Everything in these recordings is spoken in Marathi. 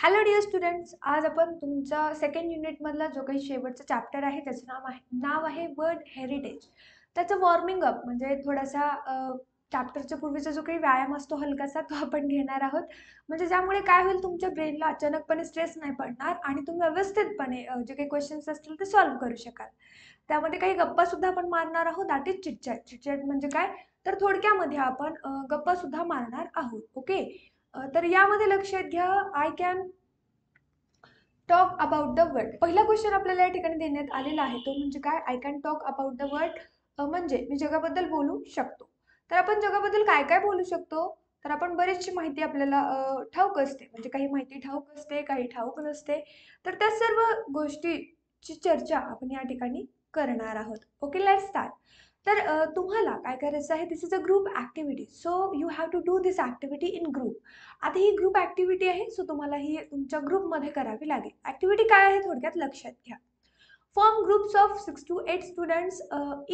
हॅलो डिअर स्टुडंट्स आज आपण तुमचा सेकंड युनिटमधला जो काही शेवटचा चॅप्टर आहे त्याचं नाव आहे नाव आहे वर्ड हेरिटेज त्याचं वॉर्मिंग अप म्हणजे थोडासा चॅप्टरच्या पूर्वीचा जो काही व्यायाम असतो हलकासा तो आपण घेणार आहोत म्हणजे ज्यामुळे काय होईल तुमच्या ब्रेनला अचानकपणे स्ट्रेस नाही पडणार आणि तुम्ही व्यवस्थितपणे जे काही क्वेश्चन्स असतील ते सॉल्व्ह करू शकाल त्यामध्ये काही गप्पासुद्धा आपण मारणार आहोत दॅट इज चिटचॅट चिटचॅट म्हणजे काय तर थोडक्यामध्ये आपण गप्पासुद्धा मारणार आहोत ओके तर यामध्ये लक्षात घ्या I can talk about the world पहिला क्वेश्चन आपल्याला या ठिकाणी देण्यात आलेला आहे तो म्हणजे काय I can talk about the world म्हणजे मी जगाबद्दल बोलू शकतो तर आपण जगाबद्दल काय काय बोलू शकतो तर आपण बरीचशी माहिती आपल्याला ठाऊक असते म्हणजे काही माहिती ठाऊक असते काही ठाऊक नसते तर त्या सर्व गोष्टीची चर्चा आपण या ठिकाणी करणार आहोत ओके लेट स्टार्ट तर तुम्हाला काय करायचं आहे this is a group activity so you have to do this activity in group आता ही ग्रुप ॲक्टिव्हिटी आहे सो तुम्हाला ही तुमच्या ग्रुपमध्ये करावी लागेल ॲक्टिव्हिटी काय आहे थोडक्यात लक्षात घ्या form groups of six to eight students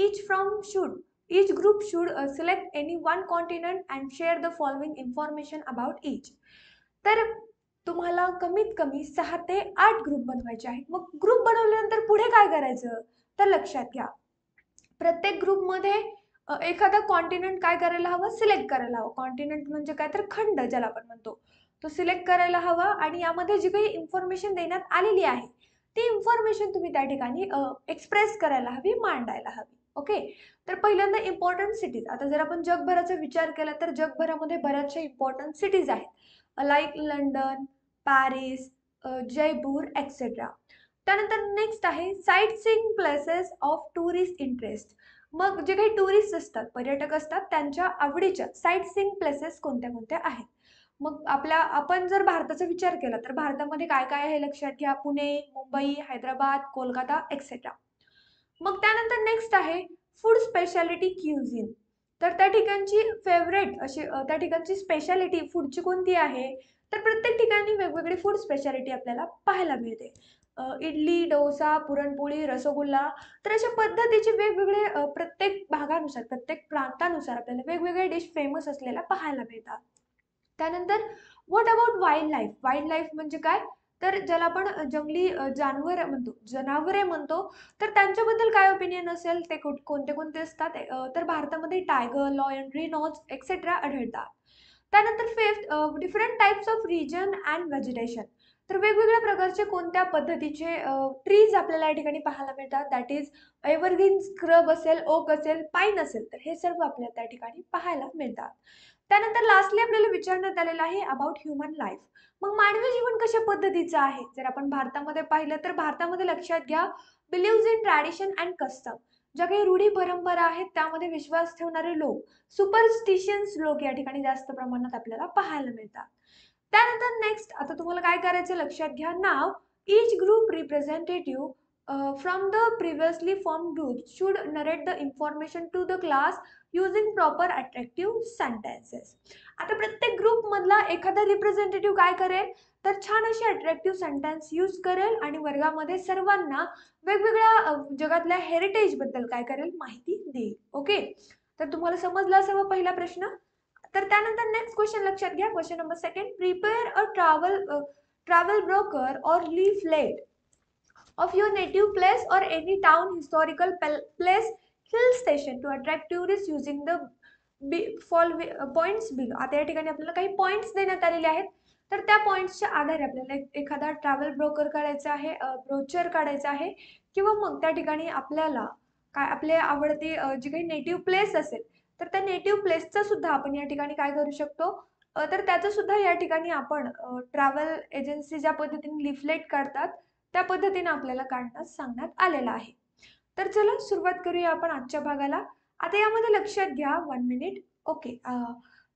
each from should each group should select any one continent and share the following information about each तर तुम्हाला कमीत कमी सहा ते आठ ग्रुप बनवायचे आहेत मग ग्रुप बनवल्यानंतर पुढे काय करायचं तर लक्षात घ्या प्रत्येक ग्रुपमध्ये एखादा कॉन्टिनेंट काय करायला हवं सिलेक्ट करायला हवं कॉन्टिनेंट म्हणजे काय तर खंड ज्याला आपण म्हणतो तो सिलेक्ट करायला हवा आणि यामध्ये जी काही इन्फॉर्मेशन देण्यात आलेली आहे ती इन्फॉर्मेशन तुम्ही त्या ठिकाणी एक्सप्रेस करायला हवी मांडायला हवी ओके तर पहिल्यांदा इम्पॉर्टंट सिटीज आता जर आपण जगभराचा विचार केला तर जगभरामध्ये बऱ्याचशा इम्पॉर्टंट सिटीज आहेत like London Paris Jaipur etcetera त्यानंतर नेक्स्ट आहे sightseeing places of tourist interest मग जे काही टुरिस्ट असतात पर्यटक असतात त्यांच्या आवडीच्या साईट सीईंग प्लेसेस कोणत्या कोणत्या आहेत मग आपल्या आपण जर भारताचा विचार केला तर भारतामध्ये काय काय आहे लक्षात घ्या पुणे मुंबई हैदराबाद कोलकाता एक्सेट्रा मग त्यानंतर नेक्स्ट आहे फूड स्पेशालिटी क्युझिन तर त्या ठिकाणची फेवरेट अशी त्या ठिकाणची स्पेशालिटी फूडची कोणती आहे तर प्रत्येक ठिकाणी वेगवेगळी फूड स्पेशालिटी आपल्याला पाहायला मिळते इडली डोसा पुरणपोळी रसगुल्ला तर अशा पद्धतीचे वेगवेगळे प्रत्येक भागानुसार प्रत्येक प्रांतानुसार आपल्याला वेगवेगळे डिश फेमस असलेला पाहायला मिळतात त्यानंतर what about wildlife wildlife म्हणजे काय तर ज्याला आपण जंगली जानवर म्हणतो जनावरे म्हणतो तर त्यांच्याबद्दल काय ओपिनियन असेल ते कुठ कोणते कोणते असतात तर भारतामध्ये टायगर लॉयन रिनॉज एक्सेट्रा आढळतात त्यानंतर fifth different types of region and vegetation तर वेगवेगळ्या प्रकारचे कोणत्या पद्धतीचे ट्रीज आपल्याला या ठिकाणी पाहायला मिळतात दॅट इज एव्हरग्रीन स्क्रब असेल ओक असेल पाईन असेल तर हे सर्व आपल्याला त्या ठिकाणी पाहायला मिळतात त्यानंतर लास्टली आपल्याला विचारण्यात आलेलं आहे अबाउट ह्युमन लाईफ मग मानवी जीवन कशा पद्धतीचं आहे जर आपण भारतामध्ये पाहिलं तर भारतामध्ये लक्षात घ्या believes in tradition and custom ज्या काही रूढी परंपरा आहेत त्यामध्ये विश्वास ठेवणारे लोक सुपरस्टिशियन्स लोक या ठिकाणी जास्त प्रमाणात आपल्याला पाहायला मिळतात त्यानंतर नेक्स्ट आता तुम्हाला काय करायचं लक्षात घ्या now each group representative from the previously formed group should narrate the information to the class using proper attractive sentences आता प्रत्येक ग्रुपमधला एखादा रिप्रेझेंटेटिव्ह काय करेल तर छान अशी अट्रॅक्टिव्ह सेंटेन्स यूज करेल आणि वर्गामध्ये सर्वांना वेगवेगळ्या जगातल्या हेरिटेजबद्दल काय करेल माहिती देईल ओके तर तुम्हाला समजला असावा पहिला प्रश्न तर त्यानंतर नेक्स्ट क्वेश्चन लक्षात घ्या question number second prepare a travel travel broker or leaflet of your native place or any town historical place hill station to attract tourist using the below points bill आता या ठिकाणी आपल्याला काही पॉईंट्स देण्यात आलेले आहेत तर त्या पॉईंट्सच्या आधारे आपल्याला एखादा ट्रॅव्हल ब्रोकर काढायचा आहे ब्रोचर काढायचा आहे किंवा मग त्या ठिकाणी आपल्याला काय आपले आवडते जी काही नेटिव्ह प्लेस असेल तर त्या नेटिव्ह प्लेसचं सुद्धा आपण या ठिकाणी काय करू शकतो तर त्याचं सुद्धा या ठिकाणी आपण ट्रॅव्हल एजन्सी ज्या पद्धतीने लिफलेट काढतात त्या पद्धतीने आपल्याला काढण्यास सांगण्यात आलेलं आहे तर चला सुरुवात करूया आपण आजच्या भागाला आता यामध्ये लक्षात घ्या वन मिनिट ओके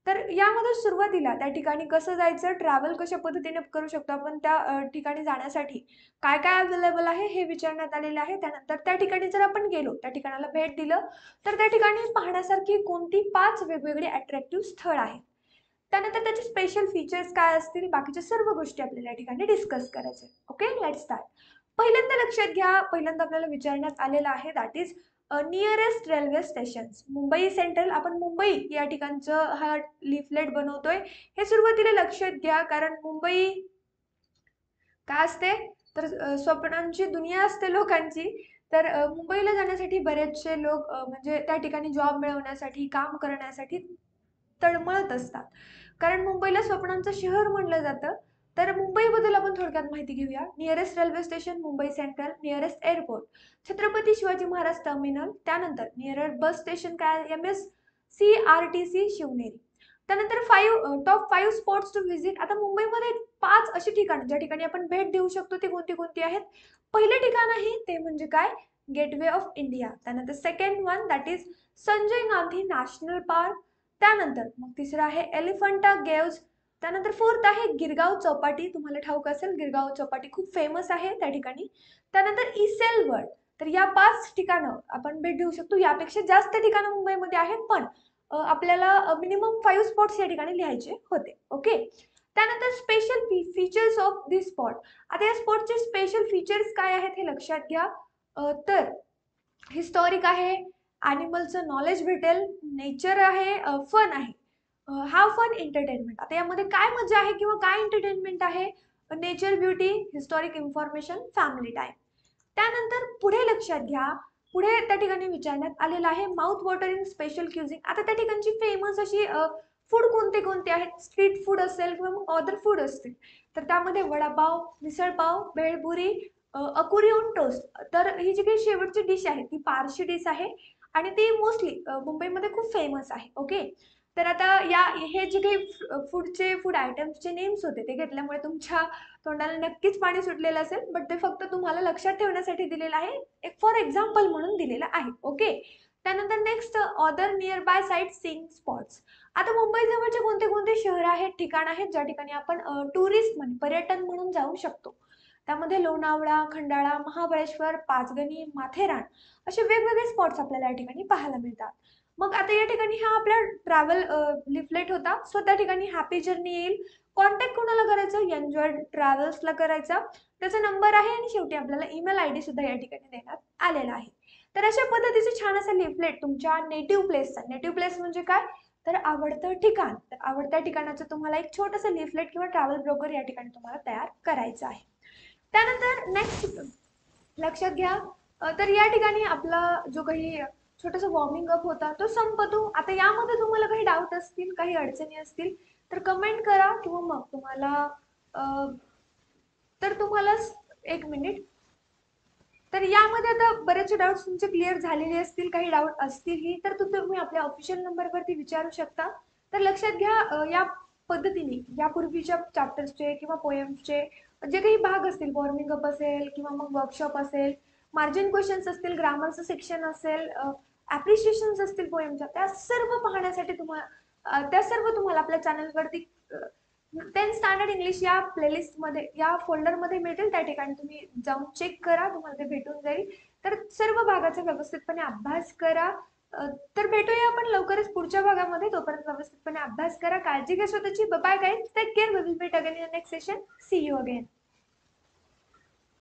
तर यामध्ये सुरुवातीला त्या ठिकाणी कसं जायचं ट्रॅव्हल कशा पद्धतीने करू शकतो आपण त्या ठिकाणी जाण्यासाठी काय काय अवेलेबल आहे हे विचारण्यात आलेलं आहे त्यानंतर त्या ठिकाणी जर आपण गेलो त्या ठिकाणाला भेट दिलं तर त्या ठिकाणी पाहण्यासारखी कोणती पाच वेगवेगळी अट्रॅक्टिव्ह स्थळ आहेत त्यानंतर त्याचे स्पेशल फीचर्स काय असतील बाकीच्या सर्व गोष्टी आपल्याला या ठिकाणी डिस्कस करायचे ओके लेट्स स्टार्ट पहिल्यांदा लक्षात घ्या पहिल्यांदा आपल्याला विचारण्यात आलेलं आहे that is nearest railway stations Mumbai Central आपण मुंबई या ठिकाणचं हा लिफलेट बनवतोय हे सुरुवातीला लक्षात घ्या कारण मुंबई काय असते तर स्वप्नांची दुनिया असते लोकांची तर मुंबईला जाण्यासाठी बरेचसे लोक म्हणजे त्या ठिकाणी जॉब मिळवण्यासाठी काम करण्यासाठी तळमळत असतात कारण मुंबईला स्वप्नांचं शहर म्हणलं जातं तर मुंबईबद्दल आपण थोडक्यात माहिती घेऊया nearest railway station Mumbai central nearest airport Chhatrapati Shivaji Maharaj terminal त्यानंतर नियरेस्ट बस स्टेशन काय M S C R T C Shivneri त्यानंतर five top five spots to visit आता मुंबईमध्ये पाच अशी ठिकाणं ज्या ठिकाणी आपण भेट देऊ शकतो ती कोणती कोणती आहेत पहिलं ठिकाण आहे ते म्हणजे काय गेटवे ऑफ इंडिया त्यानंतर second one that is Sanjay Gandhi National Park त्यानंतर मग तिसरं आहे एलिफंटा गेव्स त्यानंतर फोर्थ आहे गिरगाव चौपाटी तुम्हाला ठाऊक असेल गिरगाव चौपाटी खूप फेमस आहे त्या ठिकाणी त्यानंतर इसेलवड तर या पाच ठिकाणं आपण भेट देऊ शकतो यापेक्षा जास्त ठिकाणं मुंबईमध्ये आहेत पण आपल्याला मिनिमम फाईव्ह स्पॉट्स या ठिकाणी लिहायचे होते ओके त्यानंतर special features of this spot आता या स्पॉटचे स्पेशल फीचर्स काय आहेत हे लक्षात घ्या तर हिस्टॉरिक आहे ॲनिमलचं नॉलेज भेटेल नेचर आहे फन आहे हॅव फन एंटरटेनमेंट आता यामध्ये काय मजा आहे किंवा काय एंटरटेनमेंट आहे nature beauty historic information family time त्यानंतर पुढे लक्षात घ्या पुढे त्या ठिकाणी विचारण्यात आलेलं आहे माउथ वॉटरिंग स्पेशल क्युझिंग आता त्या ठिकाणची फेमस अशी फूड कोणते कोणते आहेत स्ट्रीट फूड असेल किंवा मग ऑदर फूड असतील तर त्यामध्ये वडापाव मिसळपाव भेळपुरी अकुरी ऑन टोस्ट तर ही जी काही शेवटची डिश आहे ती पारशी डिश आहे आणि ती मोस्टली मुंबईमध्ये खूप फेमस आहे ओके तर आता या हे जे काही फूडचे फूड आयटम्सचे नेम्स होते ते घेतल्यामुळे तुमच्या तोंडाला नक्कीच पाणी सुटलेलं असेल बट ते फक्त तुम्हाला लक्षात ठेवण्यासाठी दिलेलं आहे एक फॉर एक्झाम्पल म्हणून दिलेलं आहे ओके त्यानंतर next other nearby sightseeing spots आता मुंबईजवळचे कोणते कोणते शहर आहेत ठिकाण आहेत ज्या ठिकाणी आपण टुरिस्ट म्हणजे पर्यटन म्हणून जाऊ शकतो त्यामध्ये लोणावळा खंडाळा महाबळेश्वर पाचगणी माथेरान असे वेगवेगळे स्पॉट्स आपल्याला या ठिकाणी पाहायला मिळतात मग आता या ठिकाणी हा आपला ट्रॅव्हल लिफलेट होता सो त्या ठिकाणी हॅपी जर्नी येईल कॉन्टॅक्ट कोणाला करायचं एन्जॉय ट्रॅव्हल्सला करायचा त्याचा नंबर आहे आणि शेवटी आपल्याला ईमेल आय सुद्धा या ठिकाणी देण्यात आलेला आहे तर अशा पद्धतीचे छान असं लिफलेट तुमच्या नेटिव्ह प्लेसचा नेटिव्ह प्लेस म्हणजे काय तर आवडतं ठिकाण तर आवडत्या ठिकाणाचं तुम्हाला एक छोटंसं लिफलेट किंवा ट्रॅव्हल ब्रोकर या ठिकाणी तुम्हाला तयार करायचं आहे त्यानंतर नेक्स्ट लक्षात घ्या तर या ठिकाणी आपला जो काही छोटस वॉर्मिंग अप होता तो संपतो आता यामध्ये तुम्हाला काही डाऊट असतील काही अडचणी असतील तर कमेंट करा किंवा मग तुम्हाला तर तुम्हाला एक मिनिट तर यामध्ये आता बरेचसे डाऊट तुमचे क्लिअर झालेले असतील काही डाऊट असतीलही तर तुम्ही आपल्या ऑफिशियल नंबरवरती विचारू शकता तर लक्षात घ्या या पद्धतीने यापूर्वीच्या चॅप्टर्सचे किंवा पोएम्सचे जे काही भाग असतील वॉर्मिंग अप असेल किंवा मग वर्कशॉप असेल मार्जिन क्वेश्चन्स असतील ग्रामरचं सेक्शन असेल ऍप्रिशिएशन असतील पोएमच्या त्या सर्व पाहण्यासाठी तुम्हाला त्या सर्व तुम्हाला आपल्या चॅनलवरती टेन स्टँडर्ड इंग्लिश या मध्ये या फोल्डरमध्ये मिळतील त्या ठिकाणी तुम्ही जाऊन चेक करा तुम्हाला ते भेटून जाईल तर सर्व भागाचा व्यवस्थितपणे अभ्यास करा तर भेटूया आपण लवकरच पुढच्या भागामध्ये तोपर्यंत व्यवस्थितपणे अभ्यास करा काळजी घ्या स्वतःची बाय गाईन take care will meet again in next session see you again